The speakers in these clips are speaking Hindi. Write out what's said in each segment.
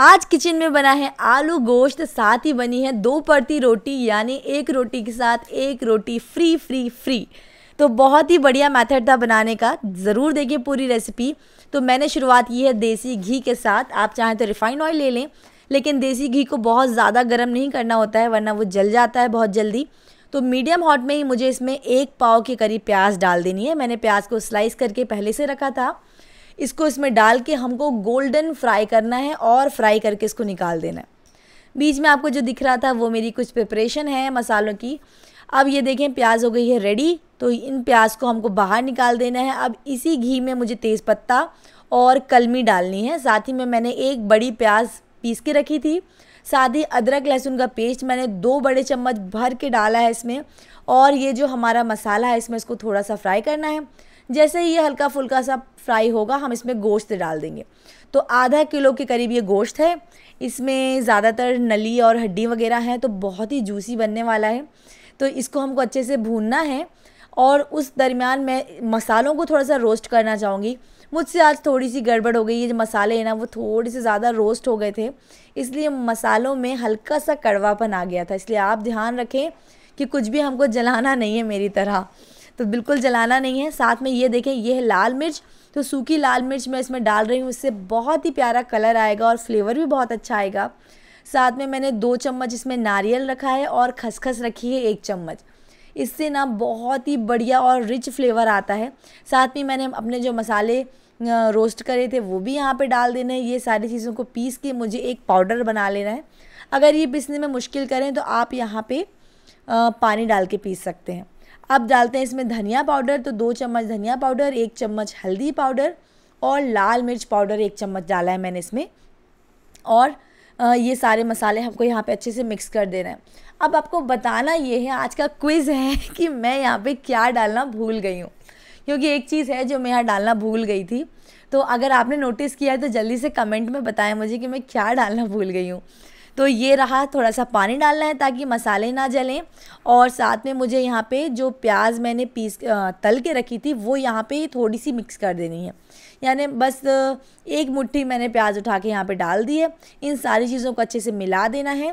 आज किचन में बना है आलू गोश्त साथ ही बनी है दो परती रोटी यानी एक रोटी के साथ एक रोटी फ्री फ्री फ्री तो बहुत ही बढ़िया मेथड था बनाने का ज़रूर देखिए पूरी रेसिपी तो मैंने शुरुआत की है देसी घी के साथ आप चाहें तो रिफाइंड ऑयल ले लें लेकिन देसी घी को बहुत ज़्यादा गर्म नहीं करना होता है वरना वो जल जाता है बहुत जल्दी तो मीडियम हॉट में ही मुझे इसमें एक पाव के करीब प्याज डाल देनी है मैंने प्याज को स्लाइस करके पहले से रखा था इसको इसमें डाल के हमको गोल्डन फ्राई करना है और फ्राई करके इसको निकाल देना है बीच में आपको जो दिख रहा था वो मेरी कुछ प्रिपरेशन है मसालों की अब ये देखें प्याज हो गई है रेडी तो इन प्याज को हमको बाहर निकाल देना है अब इसी घी में मुझे तेज़पत्ता और कलमी डालनी है साथ ही में मैंने एक बड़ी प्याज पीस के रखी थी साथ ही अदरक लहसुन का पेस्ट मैंने दो बड़े चम्मच भर के डाला है इसमें और ये जो हमारा मसाला है इसमें इसको थोड़ा सा फ्राई करना है जैसे ही ये हल्का फुल्का सा फ्राई होगा हम इसमें गोश्त डाल देंगे तो आधा किलो के करीब ये गोश्त है इसमें ज़्यादातर नली और हड्डी वगैरह है तो बहुत ही जूसी बनने वाला है तो इसको हमको अच्छे से भूनना है और उस दरमियान मैं मसालों को थोड़ा सा रोस्ट करना चाहूँगी मुझसे आज थोड़ी सी गड़बड़ हो गई ये जो मसाले हैं ना वो थोड़े से ज़्यादा रोस्ट हो गए थे इसलिए मसालों में हल्का सा कड़वापन आ गया था इसलिए आप ध्यान रखें कि कुछ भी हमको जलाना नहीं है मेरी तरह तो बिल्कुल जलाना नहीं है साथ में ये देखें ये है लाल मिर्च तो सूखी लाल मिर्च मैं इसमें डाल रही हूँ इससे बहुत ही प्यारा कलर आएगा और फ्लेवर भी बहुत अच्छा आएगा साथ में मैंने दो चम्मच इसमें नारियल रखा है और खसखस रखी है एक चम्मच इससे ना बहुत ही बढ़िया और रिच फ्लेवर आता है साथ में मैंने अपने जो मसाले रोस्ट करे थे वो भी यहाँ पे डाल देना है ये सारी चीज़ों को पीस के मुझे एक पाउडर बना लेना है अगर ये पीसने में मुश्किल करें तो आप यहाँ पे पानी डाल के पीस सकते हैं अब डालते हैं इसमें धनिया पाउडर तो दो चम्मच धनिया पाउडर एक चम्मच हल्दी पाउडर और लाल मिर्च पाउडर एक चम्मच डाला है मैंने इसमें और ये सारे मसाले हमको यहाँ पे अच्छे से मिक्स कर देना है अब आपको बताना ये है आज का क्विज़ है कि मैं यहाँ पे क्या डालना भूल गई हूँ क्योंकि एक चीज़ है जो मैं यहाँ डालना भूल गई थी तो अगर आपने नोटिस किया है तो जल्दी से कमेंट में बताएं मुझे कि मैं क्या डालना भूल गई हूँ तो ये रहा थोड़ा सा पानी डालना है ताकि मसाले ना जलें और साथ में मुझे यहाँ पे जो प्याज मैंने पीस तल के रखी थी वो यहाँ पे थोड़ी सी मिक्स कर देनी है यानी बस एक मुट्ठी मैंने प्याज उठा के यहाँ पे डाल दी है इन सारी चीज़ों को अच्छे से मिला देना है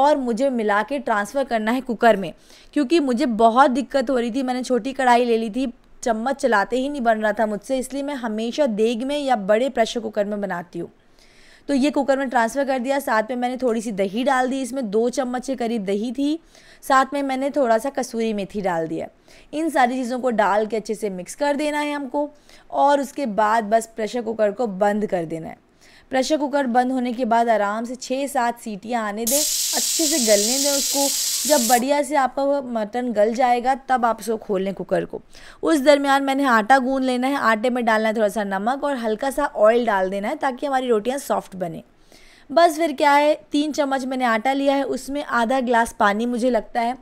और मुझे मिला के ट्रांसफ़र करना है कुकर में क्योंकि मुझे बहुत दिक्कत हो रही थी मैंने छोटी कढ़ाई ले ली थी चम्मच चलाते ही नहीं बन रहा था मुझसे इसलिए मैं हमेशा देग में या बड़े प्रेशर कुकर में बनाती हूँ तो ये कुकर में ट्रांसफ़र कर दिया साथ में मैंने थोड़ी सी दही डाल दी इसमें दो चम्मच के करीब दही थी साथ में मैंने थोड़ा सा कसूरी मेथी डाल दिया इन सारी चीज़ों को डाल के अच्छे से मिक्स कर देना है हमको और उसके बाद बस प्रेशर कुकर को बंद कर देना है प्रेशर कुकर बंद होने के बाद आराम से छः सात सीटियाँ आने दें अच्छे से गलने दें उसको जब बढ़िया से आपका मटन गल जाएगा तब आप उसको खोल लें कुकर को उस दरमियान मैंने आटा गूंद लेना है आटे में डालना है थोड़ा सा नमक और हल्का सा ऑयल डाल देना है ताकि हमारी रोटियाँ सॉफ्ट बने बस फिर क्या है तीन चम्मच मैंने आटा लिया है उसमें आधा ग्लास पानी मुझे लगता है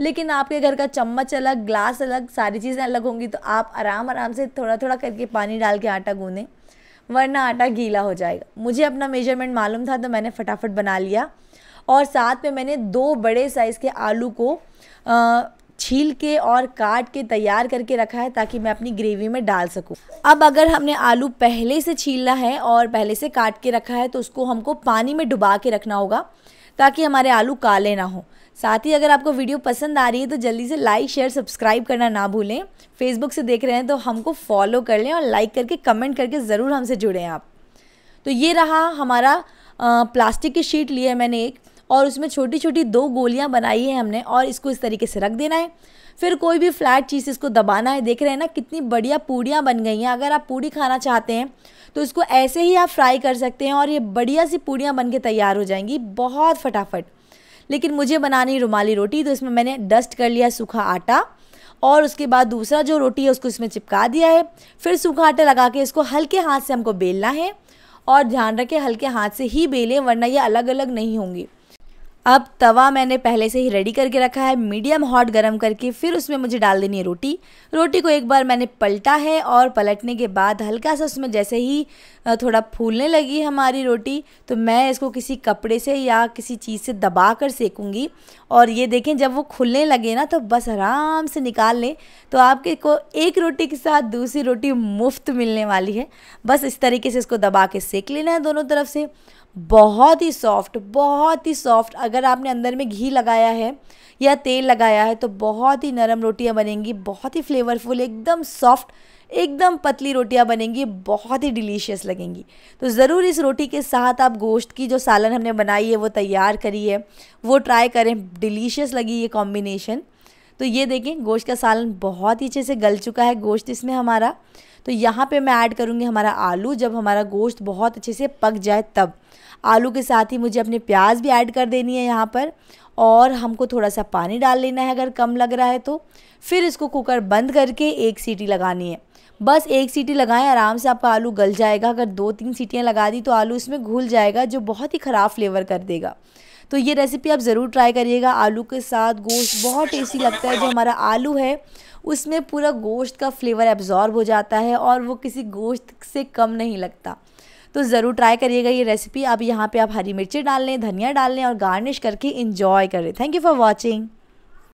लेकिन आपके घर का चम्मच अलग ग्लास अलग सारी चीज़ें अलग होंगी तो आप आराम आराम से थोड़ा थोड़ा करके पानी डाल के आटा गूँधें वरना आटा गीला हो जाएगा मुझे अपना मेजरमेंट मालूम था तो मैंने फटाफट बना लिया और साथ में मैंने दो बड़े साइज़ के आलू को आ, छील के और काट के तैयार करके रखा है ताकि मैं अपनी ग्रेवी में डाल सकूं। अब अगर हमने आलू पहले से छीलना है और पहले से काट के रखा है तो उसको हमको पानी में डुबा के रखना होगा ताकि हमारे आलू काले ना हो साथ ही अगर आपको वीडियो पसंद आ रही है तो जल्दी से लाइक शेयर सब्सक्राइब करना ना भूलें फेसबुक से देख रहे हैं तो हमको फॉलो कर लें और लाइक करके कमेंट करके ज़रूर हमसे जुड़ें आप तो ये रहा हमारा आ, प्लास्टिक की शीट है मैंने एक और उसमें छोटी छोटी दो गोलियाँ बनाई है हमने और इसको इस तरीके से रख देना है फिर कोई भी फ्लैट चीज़ इसको दबाना है देख रहे हैं ना कितनी बढ़िया पूड़ियाँ बन गई हैं अगर आप पूड़ी खाना चाहते हैं तो इसको ऐसे ही आप फ्राई कर सकते हैं और ये बढ़िया सी पूड़ियाँ बन के तैयार हो जाएंगी बहुत फटाफट लेकिन मुझे बनानी रुमाली रोटी तो इसमें मैंने डस्ट कर लिया सूखा आटा और उसके बाद दूसरा जो रोटी है उसको इसमें चिपका दिया है फिर सूखा आटा लगा के इसको हल्के हाथ से हमको बेलना है और ध्यान रखें हल्के हाथ से ही बेलें वरना ये अलग अलग नहीं होंगी अब तवा मैंने पहले से ही रेडी करके रखा है मीडियम हॉट गरम करके फिर उसमें मुझे डाल देनी है रोटी रोटी को एक बार मैंने पलटा है और पलटने के बाद हल्का सा उसमें जैसे ही थोड़ा फूलने लगी हमारी रोटी तो मैं इसको किसी कपड़े से या किसी चीज़ से दबा कर सेकूँगी और ये देखें जब वो खुलने लगे ना तो बस आराम से निकाल लें तो आपके को एक रोटी के साथ दूसरी रोटी मुफ्त मिलने वाली है बस इस तरीके से इसको दबा के सेक लेना है दोनों तरफ से बहुत ही सॉफ्ट बहुत ही सॉफ्ट अगर आपने अंदर में घी लगाया है या तेल लगाया है तो बहुत ही नरम रोटियां बनेंगी बहुत ही फ्लेवरफुल एकदम सॉफ्ट एकदम पतली रोटियां बनेंगी बहुत ही डिलीशियस लगेंगी तो ज़रूर इस रोटी के साथ आप गोश्त की जो सालन हमने बनाई है वो तैयार करी है वो ट्राई करें डिलीशियस लगी ये कॉम्बिनेशन तो ये देखें गोश्त का सालन बहुत ही अच्छे से गल चुका है गोश्त इसमें हमारा तो यहाँ पे मैं ऐड करूँगी हमारा आलू जब हमारा गोश्त बहुत अच्छे से पक जाए तब आलू के साथ ही मुझे अपने प्याज भी ऐड कर देनी है यहाँ पर और हमको थोड़ा सा पानी डाल लेना है अगर कम लग रहा है तो फिर इसको कुकर बंद करके एक सीटी लगानी है बस एक सीटी लगाएं आराम से आपका आलू गल जाएगा अगर दो तीन सीटियाँ लगा दी तो आलू इसमें घुल जाएगा जो बहुत ही ख़राब फ्लेवर कर देगा तो ये रेसिपी आप ज़रूर ट्राई करिएगा आलू के साथ गोश्त बहुत टेस्टी लगता है जो हमारा आलू है उसमें पूरा गोश्त का फ्लेवर एब्जॉर्ब हो जाता है और वो किसी गोश्त से कम नहीं लगता तो ज़रूर ट्राई करिएगा ये रेसिपी अब यहाँ पे आप हरी मिर्ची डाल लें धनिया डाल लें और गार्निश करके इंजॉय करें थैंक यू फॉर वॉचिंग